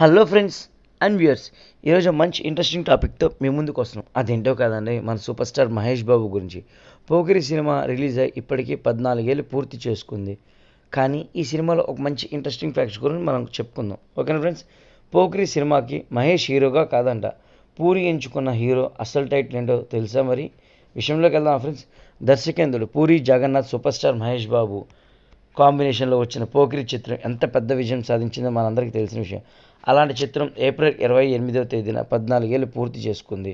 hello friends and viewers ఈరోజు మంచి interesting టాపిక్తో మేము ముందుకు వస్తున్నాం అదేంటో కాదండి మన సూపర్ స్టార్ మహేష్ బాబు గురించి పోకిరి సినిమా రిలీజ్ అయ్యి ఇప్పటికీ పద్నాలుగేళ్ళు పూర్తి చేసుకుంది కానీ ఈ సినిమాలో ఒక మంచి ఇంట్రెస్టింగ్ ఫ్యాక్ట్స్ గురించి మనం చెప్పుకుందాం ఓకేనా ఫ్రెండ్స్ పోకిరి సినిమాకి మహేష్ హీరోగా కాదంట పూరి ఎంచుకున్న హీరో అసలు టైటిల్ ఏంటో తెలుసా మరి విషయంలోకి వెళ్దాం ఫ్రెండ్స్ దర్శకేంద్రుడు పూరి జగన్నాథ్ సూపర్ స్టార్ మహేష్ బాబు కాంబినేషన్లో వచ్చిన పోకిరి చిత్రం ఎంత పెద్ద విజయం సాధించిందో మనందరికీ తెలిసిన విషయం అలాంటి చిత్రం ఏప్రిల్ ఇరవై ఎనిమిదవ తేదీన పద్నాలుగేళ్ళు పూర్తి చేసుకుంది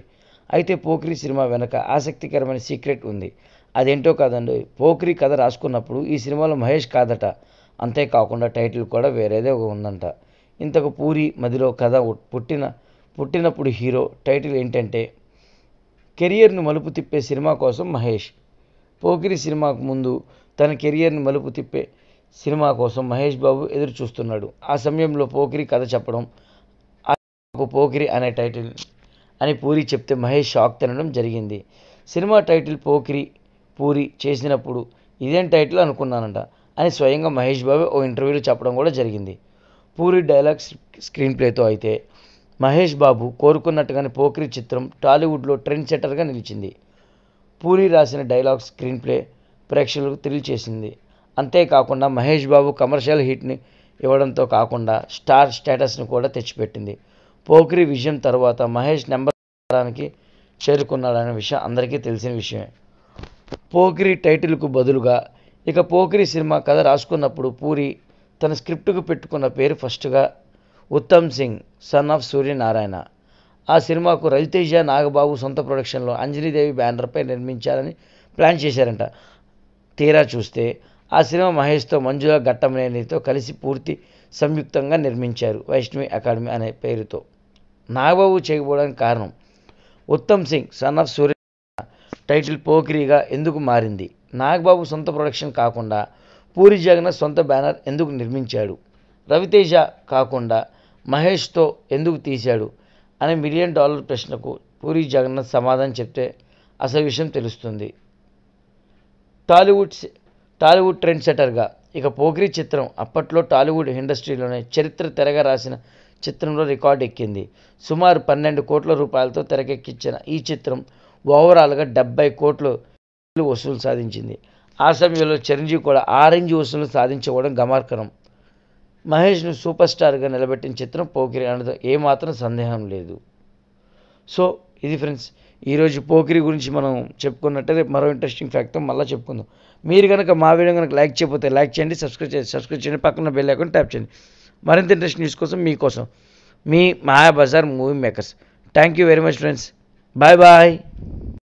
అయితే పోకిరి సినిమా వెనక ఆసక్తికరమైన సీక్రెట్ ఉంది అదేంటో కాదండి పోకిరి కథ రాసుకున్నప్పుడు ఈ సినిమాలో మహేష్ కాదట అంతేకాకుండా టైటిల్ కూడా వేరేదే ఒక ఉందంట ఇంతకు పూరి మదిలో కథ పుట్టిన పుట్టినప్పుడు హీరో టైటిల్ ఏంటంటే కెరియర్ను మలుపు తిప్పే సినిమా కోసం మహేష్ పోకిరి సినిమాకు ముందు తన కెరియర్ని మలుపు తిప్పే సినిమా కోసం మహేష్ బాబు ఎదురు చూస్తున్నాడు ఆ సమయంలో పోకిరి కథ చెప్పడం నాకు పోకిరి అనే టైటిల్ అని పూరి చెప్తే మహేష్ షాక్ తినడం జరిగింది సినిమా టైటిల్ పోకిరి పూరి చేసినప్పుడు ఇదేం టైటిల్ అనుకున్నానంట అని స్వయంగా మహేష్ బాబు ఓ ఇంటర్వ్యూలో చెప్పడం కూడా జరిగింది పూరి డైలాగ్స్ స్క్రీన్ ప్లేతో అయితే మహేష్ బాబు కోరుకున్నట్టుగానే పోకిరి చిత్రం టాలీవుడ్లో ట్రెండ్ సెటర్గా నిలిచింది పూరి రాసిన డైలాగ్ స్క్రీన్ ప్లే ప్రేక్షకులకు తెలియచేసింది అంతేకాకుండా మహేష్ బాబు కమర్షియల్ హిట్ని ఇవ్వడంతో కాకుండా స్టార్ స్టేటస్ను కూడా తెచ్చిపెట్టింది పోక్రీ విజయం తర్వాత మహేష్ వారానికి చేరుకున్నాడనే విషయం అందరికీ తెలిసిన విషయమే పోఖరి టైటిల్కు బదులుగా ఇక పోఖరి సినిమా కథ రాసుకున్నప్పుడు పూరి తన స్క్రిప్టుకు పెట్టుకున్న పేరు ఫస్ట్గా ఉత్తమ్ సింగ్ సన్ ఆఫ్ సూర్యనారాయణ ఆ సినిమాకు రవితేజ నాగబాబు సొంత ప్రొడక్షన్లో అంజనీదేవి బ్యానర్పై నిర్మించాలని ప్లాన్ చేశారంట తీరా చూస్తే ఆ సినిమా మహేష్తో మంజుల ఘట్టమనేనితో కలిసి పూర్తి సంయుక్తంగా నిర్మించారు వైష్ణవి అకాడమీ అనే పేరుతో నాగబాబు చేయకపోవడానికి కారణం Uttam Singh son of Surya title పోకిరిగా ఎందుకు మారింది నాగబాబు సొంత ప్రొడక్షన్ కాకుండా పూరి జగన్నాథ్ సొంత బ్యానర్ ఎందుకు నిర్మించాడు రవితేజ కాకుండా మహేష్తో ఎందుకు తీశాడు అనే మిలియన్ డాలర్ ప్రశ్నకు పూరి జగన్నాథ్ సమాధానం చెప్తే అసలు విషయం తెలుస్తుంది టాలీవుడ్ టాలీవుడ్ ట్రెండ్ సెటర్గా ఇక పోగ్రీ చిత్రం అప్పట్లో టాలీవుడ్ ఇండస్ట్రీలోనే చరిత్ర తెరగా రాసిన చిత్రంలో రికార్డు ఎక్కింది సుమారు పన్నెండు కోట్ల రూపాయలతో తెరకెక్కించిన ఈ చిత్రం ఓవరాల్గా డెబ్బై కోట్లు వసూలు సాధించింది ఆ సమయంలో చిరంజీవి కూడా ఆరెంజ్ వసూలు సాధించుకోవడం గమార్కరం మహేష్ను సూపర్ స్టార్గా నిలబెట్టిన చిత్రం పోకిరి అనడం ఏమాత్రం సందేహం లేదు సో ఇది ఫ్రెండ్స్ ఈరోజు పోకిరి గురించి మనం చెప్పుకున్నట్టే మరో ఇంట్రెస్టింగ్ ఫ్యాక్ట్తో మళ్ళీ చెప్పుకుందాం మీరు కనుక మా వీడియో కనుక లైక్ చేయకపోతే లైక్ చేయండి సబ్స్క్రైబ్ చేయండి సబ్స్క్రైబ్ చేయండి పక్కన బెల్ లేకుండా ట్యాప్ చేయండి మరింత ఇంట్రెస్టింగ్ న్యూస్ కోసం మీకోసం మీ Maya Bazaar movie makers thank you very much friends bye bye